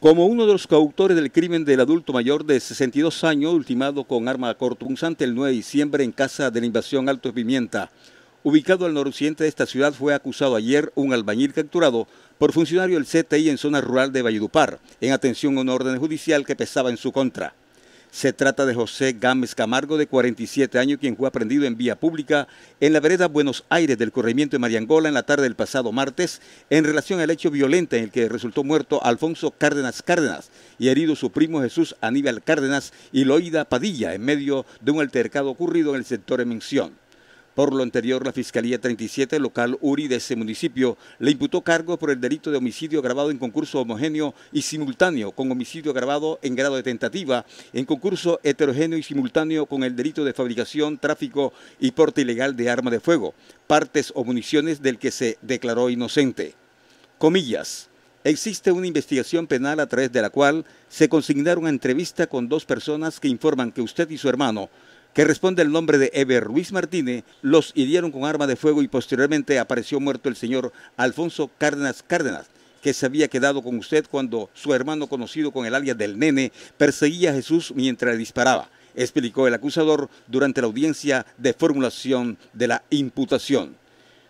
Como uno de los coautores del crimen del adulto mayor de 62 años, ultimado con arma corto punzante el 9 de diciembre en casa de la invasión Alto Pimienta, ubicado al noroccidente de esta ciudad, fue acusado ayer un albañil capturado por funcionario del CTI en zona rural de Valledupar, en atención a una orden judicial que pesaba en su contra. Se trata de José Gámez Camargo, de 47 años, quien fue aprendido en vía pública en la vereda Buenos Aires del corrimiento de Mariangola en la tarde del pasado martes, en relación al hecho violento en el que resultó muerto Alfonso Cárdenas Cárdenas y herido su primo Jesús Aníbal Cárdenas y Loida Padilla en medio de un altercado ocurrido en el sector de mención. Por lo anterior, la Fiscalía 37 local URI de ese municipio le imputó cargo por el delito de homicidio grabado en concurso homogéneo y simultáneo con homicidio grabado en grado de tentativa, en concurso heterogéneo y simultáneo con el delito de fabricación, tráfico y porte ilegal de arma de fuego, partes o municiones del que se declaró inocente. Comillas. Existe una investigación penal a través de la cual se consignaron una entrevista con dos personas que informan que usted y su hermano que responde el nombre de Eber Ruiz Martínez, los hirieron con arma de fuego y posteriormente apareció muerto el señor Alfonso Cárdenas Cárdenas que se había quedado con usted cuando su hermano conocido con el alias del nene perseguía a Jesús mientras le disparaba, explicó el acusador durante la audiencia de formulación de la imputación.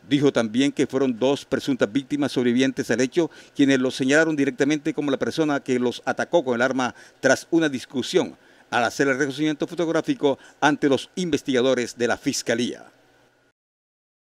Dijo también que fueron dos presuntas víctimas sobrevivientes al hecho, quienes los señalaron directamente como la persona que los atacó con el arma tras una discusión, al hacer el reconocimiento fotográfico ante los investigadores de la Fiscalía.